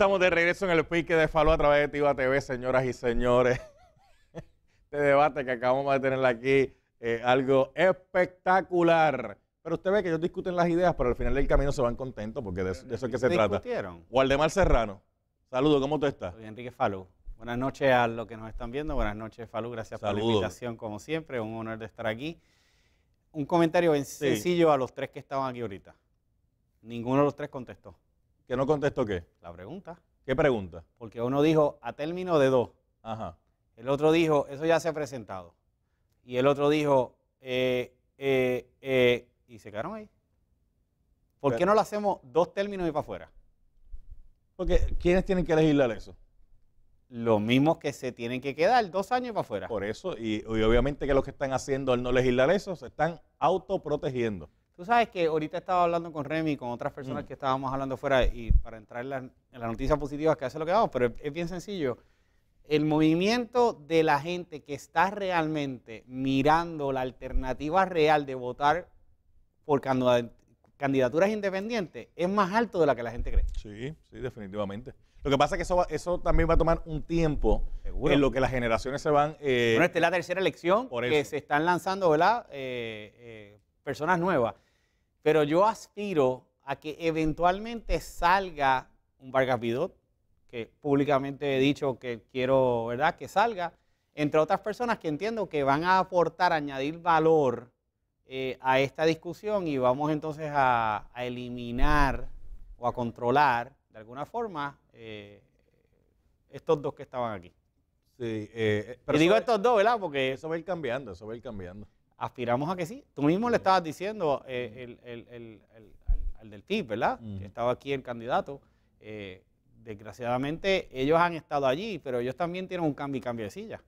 Estamos de regreso en el pique de Falú a través de Tiva TV, señoras y señores. Este debate que acabamos de tener aquí, eh, algo espectacular. Pero usted ve que ellos discuten las ideas, pero al final del camino se van contentos porque de, eso es que se trata. Discutieron. Waldemar Serrano, Saludos, ¿cómo tú estás? Soy Enrique Falú. Buenas noches a los que nos están viendo. Buenas noches, Falú. Gracias por la invitación, como siempre. Un honor de estar aquí. Un comentario sencillo a los tres que estaban aquí ahorita. Ninguno de los tres contestó. ¿Que no contestó qué? La pregunta. ¿Qué pregunta? Porque uno dijo a término de dos. Ajá. El otro dijo, eso ya se ha presentado. Y el otro dijo, eh, eh, eh, y se quedaron ahí. ¿Por qué no lo hacemos dos términos y para afuera? Porque ¿quiénes tienen que legislar eso? Los mismos que se tienen que quedar dos años y para afuera. Por eso, y, obviamente que lo que están haciendo al no legislar eso se están autoprotegiendo. Tú sabes que ahorita estaba hablando con Remy y con otras personas mm. que estábamos hablando fuera y para entrar en las noticias positivas que hace lo que vamos, pero es, bien sencillo. El movimiento de la gente que está realmente mirando la alternativa real de votar por candidaturas independientes es más alto de la que la gente cree. Sí, sí, definitivamente. Lo que pasa es que eso, eso también va a tomar un tiempo en lo que las generaciones se van... Eh, bueno, esta es la tercera elección que se están lanzando, ¿verdad? Eh, eh, personas nuevas. Pero yo aspiro a que eventualmente salga un Vargas Vidot, que públicamente he dicho que quiero, ¿verdad?, que salga, entre otras personas que entiendo que van a aportar, añadir valor eh, a esta discusión y vamos entonces a, eliminar o a controlar de alguna forma eh, estos dos que estaban aquí. Sí, eh, pero y digo estos dos, ¿verdad? Porque eso va a ir cambiando, eso va a ir cambiando aspiramos a que sí. Tú mismo le estabas diciendo eh, el, al del TIP, ¿verdad? Que estaba aquí el candidato. Eh, desgraciadamente, ellos han estado allí, pero ellos también tienen un cambio y cambio de silla.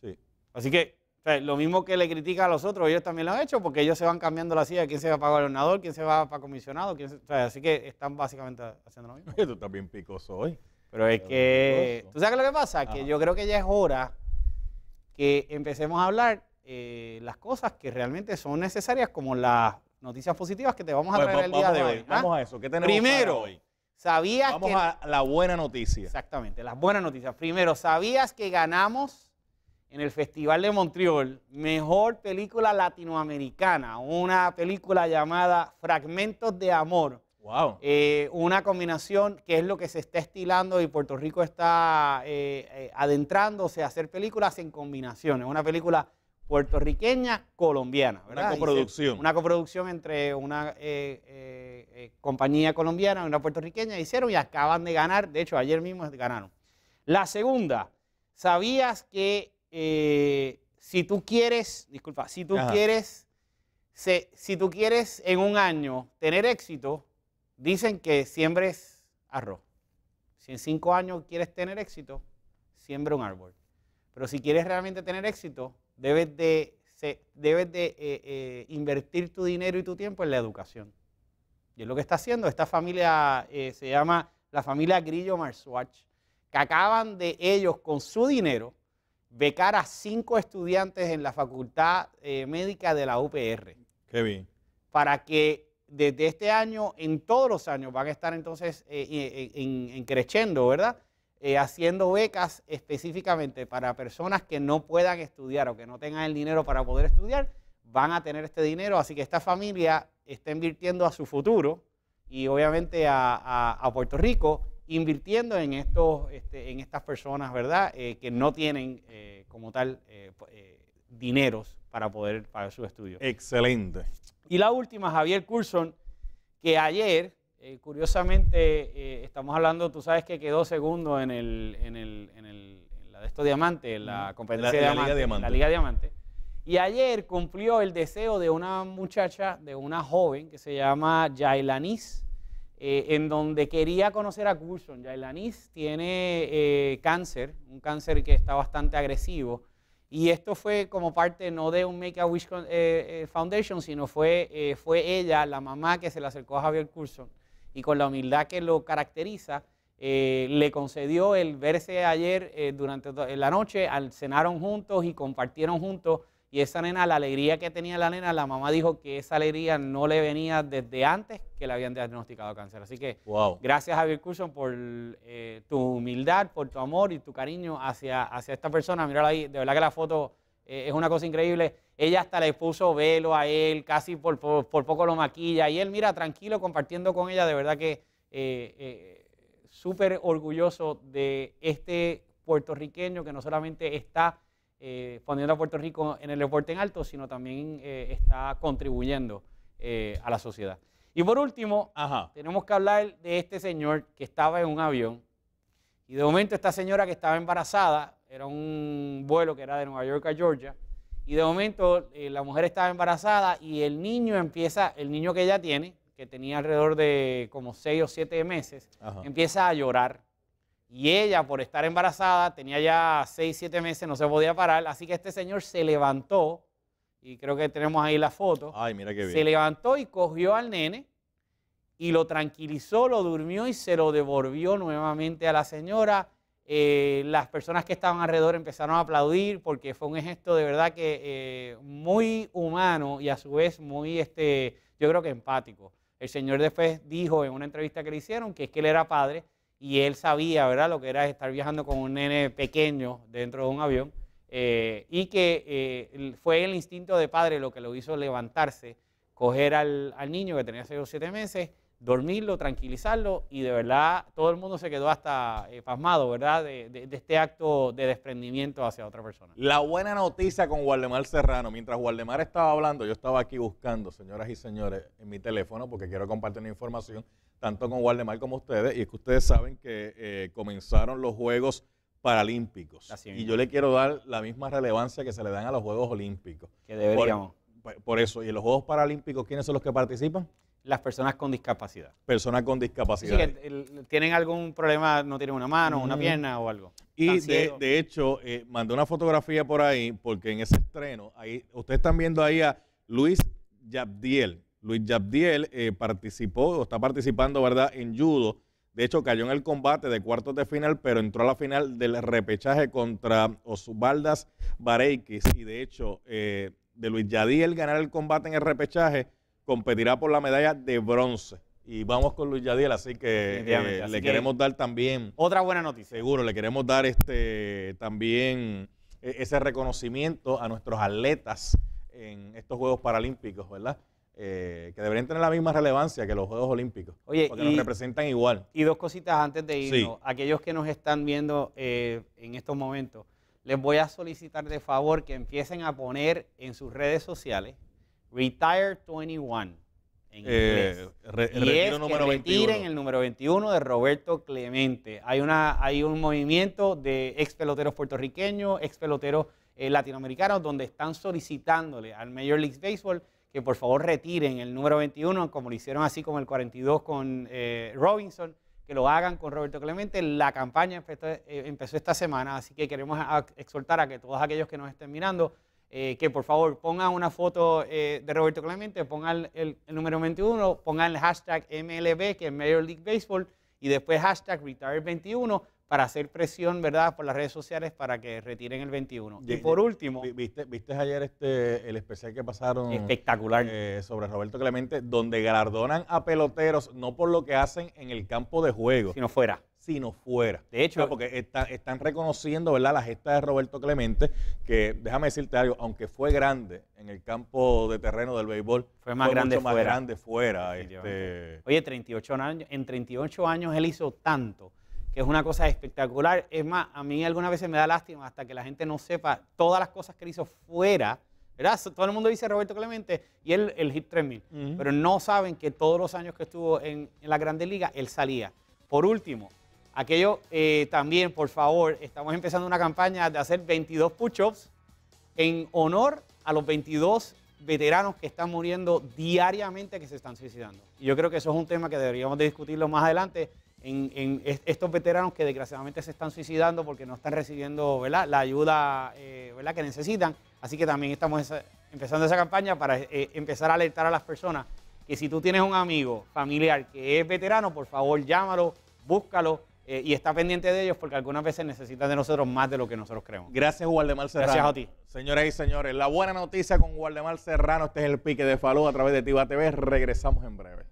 Sí. Así que lo mismo que le critica a los otros, ellos también lo han hecho porque ellos se van cambiando la silla, quién se va para gobernador, quién se va para comisionado, quién así que están básicamente haciendo lo mismo. Tú también bien picoso hoy. Pero es que, ¿tú sabes lo que pasa? Que yo creo que ya es hora que empecemos a hablar eh, las cosas que realmente son necesarias, como las noticias positivas que te vamos a pues, el día de hoy. ¿ah? Vamos a eso. ¿Qué tenemos Primero, sabías que vamos a la buena noticia. Exactamente, las buenas noticias. Primero, ¿sabías que ganamos en el Festival de Montreal mejor película latinoamericana? Una película llamada Fragmentos de Amor. Wow. Eh, una combinación que es lo que se está estilando y Puerto Rico está eh, adentrándose a hacer películas en combinaciones. Una película puertorriqueña colombiana. ¿verdad? Una coproducción. Una coproducción entre una eh, eh, eh, compañía colombiana y una puertorriqueña. Hicieron y acaban de ganar. De hecho, ayer mismo ganaron. La segunda, ¿sabías que si tú quieres, disculpa, si tú quieres, si tú quieres en un año tener éxito, dicen que siembres arroz. Si en cinco años quieres tener éxito, siembra un árbol. Pero si quieres realmente tener éxito, debes de, eh, eh, invertir tu dinero y tu tiempo en la educación. Y es lo que está haciendo esta familia, eh, se llama la familia Grillo Marswatch, que acaban de ellos con su dinero becar a cinco estudiantes en la Facultad Médica de la UPR. Qué bien. Para que desde este año, en todos los años, van a estar entonces en, en creciendo, ¿verdad? Eh, haciendo becas específicamente para personas que no puedan estudiar o que no tengan el dinero para poder estudiar, van a tener este dinero. Así que esta familia está invirtiendo a su futuro y obviamente a, Puerto Rico, invirtiendo en, estos, este, en estas personas, ¿verdad? Eh, que no tienen eh, como tal dineros para poder pagar su estudio. Excelente. Y la última, Javier Curson, que ayer eh, curiosamente, eh, estamos hablando, tú sabes que quedó segundo en, el, en, el, en, el, la de estos diamantes, en la competencia de la Liga Diamante. Y ayer cumplió el deseo de una muchacha, de una joven que se llama Jailanis, eh, en donde quería conocer a Coulson. Jailanis tiene eh, cáncer, un cáncer que está bastante agresivo. Y esto fue como parte no de un Make a Wish Foundation, sino fue, fue ella, la mamá, que se le acercó a Javier Coulson y con la humildad que lo caracteriza, eh, le concedió el verse ayer eh, durante la noche, al, cenaron juntos y compartieron juntos. Y esa nena, la alegría que tenía la nena, la mamá dijo que esa alegría no le venía desde antes que le habían diagnosticado cáncer. Así que wow. gracias Javier Cushon por eh, tu humildad, por tu amor y tu cariño hacia, hacia esta persona. Mírala ahí, de verdad que la foto eh, es una cosa increíble. Ella hasta le puso velo a él, casi por, por, poco lo maquilla. Y él, mira, tranquilo, compartiendo con ella, de verdad que eh, eh, súper orgulloso de este puertorriqueño que no solamente está poniendo a Puerto Rico en el deporte en alto, sino también está contribuyendo a la sociedad. Y por último, tenemos que hablar de este señor que estaba en un avión y de momento esta señora que estaba embarazada era un vuelo que era de Nueva York a Georgia. Y de momento eh, la mujer estaba embarazada y el niño empieza, el niño que ella tiene, que tenía alrededor de como seis o siete meses, empieza a llorar. Y ella, por estar embarazada, tenía ya seis siete meses, no se podía parar. Así que este señor se levantó, y creo que tenemos ahí la foto. Ay, mira bien. Se levantó y cogió al nene y lo tranquilizó, lo durmió y se lo devolvió nuevamente a la señora eh, las personas que estaban alrededor empezaron a aplaudir porque fue un gesto de verdad que eh, muy humano y a su vez muy, este, yo creo que empático. El señor después dijo en una entrevista que le hicieron que es que él era padre y él sabía, ¿verdad?, lo que era estar viajando con un nene pequeño dentro de un avión eh, y que fue el instinto de padre lo que lo hizo levantarse, coger al, al niño que tenía 6 o 7 meses dormirlo, tranquilizarlo y de verdad todo el mundo se quedó hasta eh, pasmado, ¿verdad? De, este acto de desprendimiento hacia otra persona. La buena noticia con Waldemar Serrano, mientras Waldemar estaba hablando, yo estaba aquí buscando, señoras y señores, en mi teléfono porque quiero compartir una información tanto con Waldemar como ustedes y es que ustedes saben que eh, comenzaron los Juegos Paralímpicos Así y yo le quiero dar la misma relevancia que se le dan a los Juegos Olímpicos. Que deberíamos. por eso, ¿y en los Juegos Paralímpicos quiénes son los que participan? las personas con discapacidad. Personas con discapacidad. Sí, tienen algún problema, no tienen una mano, una pierna o algo. Y de, de, hecho, eh, mandé una fotografía por ahí, porque en ese estreno, ahí ustedes están viendo ahí a Luis Yabdiel. Luis Yabdiel eh, participó, o está participando, ¿verdad?, en judo. De hecho, cayó en el combate de cuartos de final, pero entró a la final del repechaje contra Osubaldas Bareikis. Y de hecho, eh, de Luis Yadiel ganar el combate en el repechaje competirá por la medalla de bronce. Y vamos con Luis Yadiel, así que eh, le queremos dar también. Otra buena noticia. Seguro, le queremos dar este también e, ese reconocimiento a nuestros atletas en estos Juegos Paralímpicos, ¿verdad? Eh, que deberían tener la misma relevancia que los Juegos Olímpicos. porque nos representan igual. Y dos cositas antes de irnos. Aquellos que nos están viendo eh, en estos momentos, les voy a solicitar de favor que empiecen a poner en sus redes sociales Retire 21 en eh, retiren el número 21 de Roberto Clemente. Hay, una, hay un movimiento de ex peloteros puertorriqueños, ex peloteros eh, latinoamericanos, donde están solicitándole al Major League Baseball que por favor retiren el número 21, como lo hicieron así como el 42 con eh, Robinson, que lo hagan con Roberto Clemente. La campaña empezó, esta semana, así que queremos exhortar a que todos aquellos que nos estén mirando eh, que por favor pongan una foto eh, de Roberto Clemente, pongan el, número 21, pongan el hashtag MLB, que es Major League Baseball, y después hashtag Retire21 para hacer presión, ¿verdad?, por las redes sociales para que retiren el 21. Y, por último... ¿Viste, viste ayer este, el especial que pasaron? Espectacular. Eh, sobre Roberto Clemente, donde galardonan a peloteros, no por lo que hacen en el campo de juego. Sino fuera sino fuera. De hecho, ah, porque están reconociendo ¿verdad? la gesta de Roberto Clemente, que déjame decirte algo, aunque fue grande en el campo de terreno del béisbol, fue más, grande, fuera. más grande fuera. Oye, 38 años, en 38 años él hizo tanto, que es una cosa espectacular. Es más, a mí algunas veces me da lástima hasta que la gente no sepa todas las cosas que él hizo fuera. ¿verdad? Todo el mundo dice Roberto Clemente y él el hit 3000, pero no saben que todos los años que estuvo en, en la Grande Liga, él salía. Por último, Aquello eh, también, por favor, estamos empezando una campaña de hacer 22 push-ups en honor a los 22 veteranos que están muriendo diariamente, que se están suicidando. Y yo creo que eso es un tema que deberíamos discutirlo más adelante en, estos veteranos que desgraciadamente se están suicidando porque no están recibiendo la ayuda eh, que necesitan. Así que también estamos empezando esa campaña para eh, empezar a alertar a las personas que si tú tienes un amigo familiar que es veterano, por favor llámalo, búscalo eh, y está pendiente de ellos porque algunas veces necesitan de nosotros más de lo que nosotros creemos. Gracias, Guardemar Serrano. Gracias a ti. Señoras y señores, la buena noticia con Guardemar Serrano. Este es el pique de Falú a través de Tiva TV. Regresamos en breve.